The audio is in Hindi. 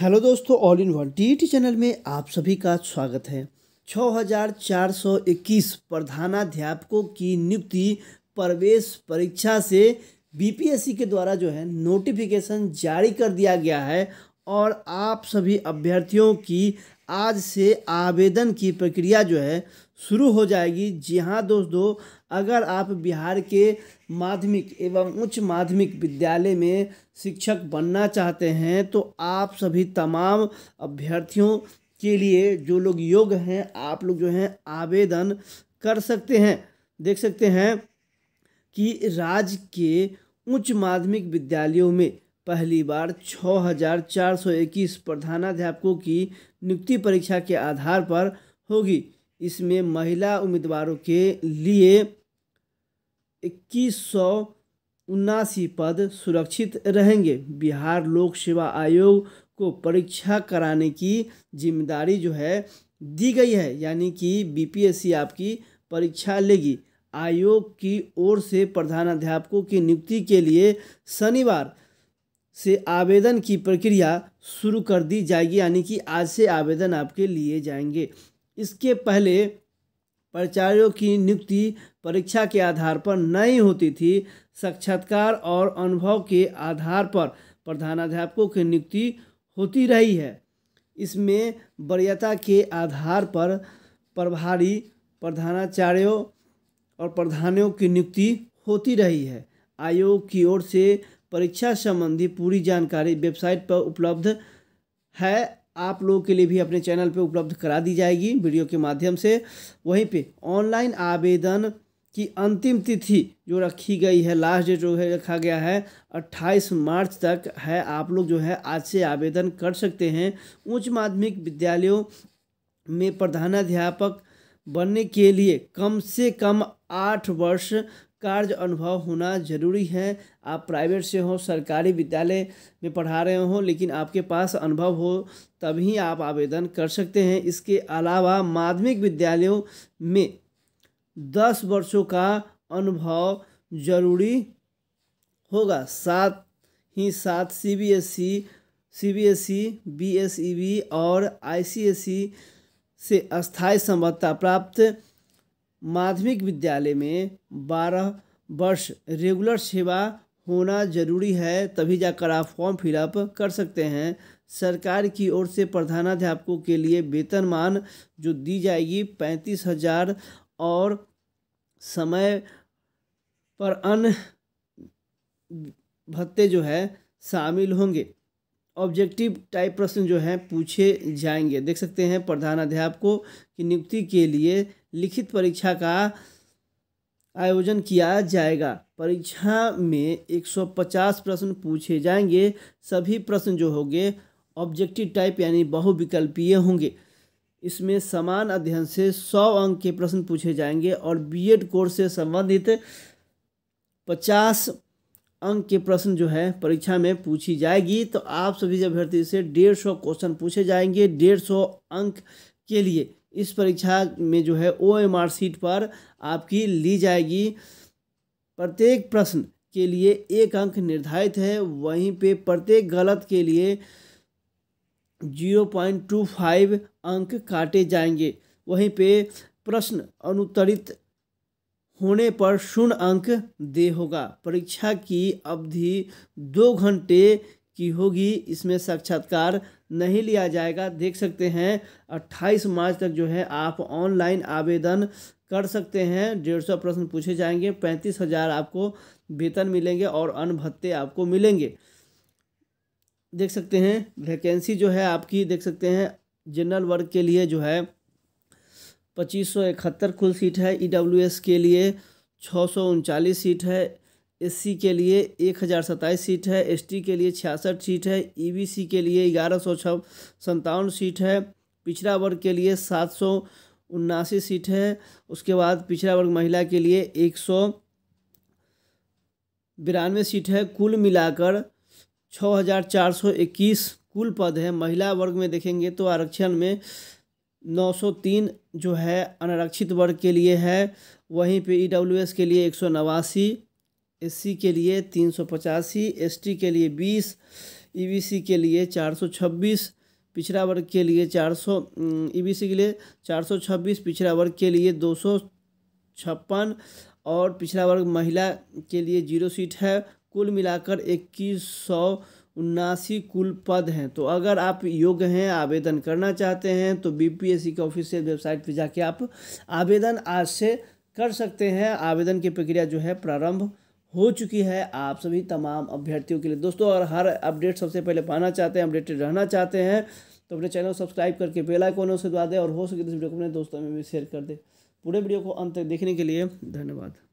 हेलो दोस्तों all in one T channel में आप सभी का स्वागत है 6421 प्रधानाध्यापकों की नियुक्ति प्रवेश परीक्षा से बीपीएससी के द्वारा जो है नोटिफिकेशन जारी कर दिया गया है और आप सभी अभ्यर्थियों की आज से आवेदन की प्रक्रिया जो है शुरू हो जाएगी जी हाँ दोस्तों अगर आप बिहार के माध्यमिक एवं उच्च माध्यमिक विद्यालय में शिक्षक बनना चाहते हैं तो आप सभी तमाम अभ्यर्थियों के लिए जो लोग योग्य हैं आप लोग जो हैं आवेदन कर सकते हैं देख सकते हैं कि राज्य के उच्च माध्यमिक विद्यालयों में पहली बार 6421 प्रधानाध्यापकों की नियुक्ति परीक्षा के आधार पर होगी इसमें महिला उम्मीदवारों के लिए इक्कीस सौ उन्नासी पद सुरक्षित रहेंगे बिहार लोक सेवा आयोग को परीक्षा कराने की जिम्मेदारी जो है दी गई है यानी कि बीपीएससी आपकी परीक्षा लेगी आयोग की ओर से प्रधानाध्यापकों की नियुक्ति के लिए शनिवार से आवेदन की प्रक्रिया शुरू कर दी जाएगी यानी कि आज से आवेदन आपके लिए जाएंगे इसके पहले प्राचार्यों की नियुक्ति परीक्षा के आधार पर नहीं होती थी साक्षात्कार और अनुभव के आधार पर प्रधानाध्यापकों की नियुक्ति होती रही है इसमें वरीयता के आधार पर प्रभारी प्रधानाचार्यों और प्रधानों की नियुक्ति होती रही है आयोग की ओर से परीक्षा संबंधी पूरी जानकारी वेबसाइट पर उपलब्ध है आप लोगों के लिए भी अपने चैनल पे उपलब्ध करा दी जाएगी वीडियो के माध्यम से वहीं पे ऑनलाइन आवेदन की अंतिम तिथि जो रखी गई है लास्ट डेट जो है रखा गया है 28 मार्च तक है आप लोग जो है आज से आवेदन कर सकते हैं उच्च माध्यमिक विद्यालयों में प्रधानाध्यापक बनने के लिए कम से कम आठ वर्ष कार्य अनुभव होना जरूरी है आप प्राइवेट से हो सरकारी विद्यालय में पढ़ा रहे हो लेकिन आपके पास अनुभव हो तभी आप आवेदन कर सकते हैं इसके अलावा माध्यमिक विद्यालयों में दस वर्षों का अनुभव जरूरी होगा साथ ही साथ C B S E C B S E B S E B और आई सी एस ई से अस्थायी संबद्धता प्राप्त माध्यमिक विद्यालय में बारह वर्ष रेगुलर सेवा होना जरूरी है तभी जाकर आप फॉर्म फिलअप कर सकते हैं सरकार की ओर से प्रधानाध्यापकों के लिए वेतनमान जो दी जाएगी पैंतीस हजार और समय पर अन्य भत्ते जो है शामिल होंगे ऑब्जेक्टिव टाइप प्रश्न जो हैं पूछे जाएंगे देख सकते हैं प्रधानाध्यापकों की नियुक्ति के लिए लिखित परीक्षा का आयोजन किया जाएगा परीक्षा में 150 प्रश्न पूछे जाएंगे सभी प्रश्न जो होंगे ऑब्जेक्टिव टाइप यानी बहुविकल्पीय होंगे इसमें समान अध्ययन से 100 अंक के प्रश्न पूछे जाएंगे और बीएड कोर्स से संबंधित 50 अंक के प्रश्न जो है परीक्षा में पूछी जाएगी तो आप सभी अभ्यर्थी से डेढ़ सौ क्वेश्चन पूछे जाएंगे डेढ़ सौ अंक के लिए इस परीक्षा में जो है ओ एम आर सीट पर आपकी ली जाएगी प्रत्येक प्रश्न के लिए एक अंक निर्धारित है वहीं पे प्रत्येक गलत के लिए जीरो पॉइंट टू फाइव अंक काटे जाएंगे वहीं पे प्रश्न अनुत्तरित होने पर शून्य अंक दे होगा परीक्षा की अवधि दो घंटे की होगी इसमें साक्षात्कार नहीं लिया जाएगा देख सकते हैं 28 मार्च तक जो है आप ऑनलाइन आवेदन कर सकते हैं डेढ़ सौ प्रश्न पूछे जाएंगे पैंतीस हज़ार आपको वेतन मिलेंगे और अन्य भत्ते आपको मिलेंगे देख सकते हैं वैकेंसी जो है आपकी देख सकते हैं जनरल वर्ग के लिए जो है पच्चीस सौ इकहत्तर कुल सीट है ई e के लिए छः सौ उनचालीस सीट है एस के लिए एक हज़ार सत्ताईस सीट है एस के लिए छियासठ सीट है ई e के लिए ग्यारह सौ छः सत्तावन सीट है पिछड़ा वर्ग के लिए सात सौ उन्नासी सीट है उसके बाद पिछड़ा वर्ग महिला के लिए एक सौ बिरानवे सीट है कुल मिलाकर छः हज़ार चार सौ इक्कीस कुल पद है महिला वर्ग में देखेंगे तो आरक्षण में 903 जो है अनारक्षित वर्ग के लिए है वहीं पे ई e के लिए एक सौ नवासी एस के लिए तीन सौ पचासी एस के लिए बीस ई e के लिए चार सौ छब्बीस पिछड़ा वर्ग के लिए चार सौ ई e के लिए चार सौ छब्बीस पिछड़ा वर्ग के लिए दो सौ छप्पन और पिछड़ा वर्ग महिला के लिए जीरो सीट है कुल मिलाकर इक्कीस सौ उन्नासी कुल पद हैं तो अगर आप योग्य हैं आवेदन करना चाहते हैं तो बीपीएससी के ऑफिशियल वेबसाइट पर जाके आप आवेदन आज से कर सकते हैं आवेदन की प्रक्रिया जो है प्रारंभ हो चुकी है आप सभी तमाम अभ्यर्थियों के लिए दोस्तों अगर हर अपडेट सबसे पहले पाना चाहते हैं अपडेटेड रहना चाहते हैं तो अपने चैनल सब्सक्राइब करके बेल से दबा दें और हो सके तो इस वीडियो को अपने दोस्तों में भी शेयर कर दें पूरे वीडियो को अंत तक देखने के लिए धन्यवाद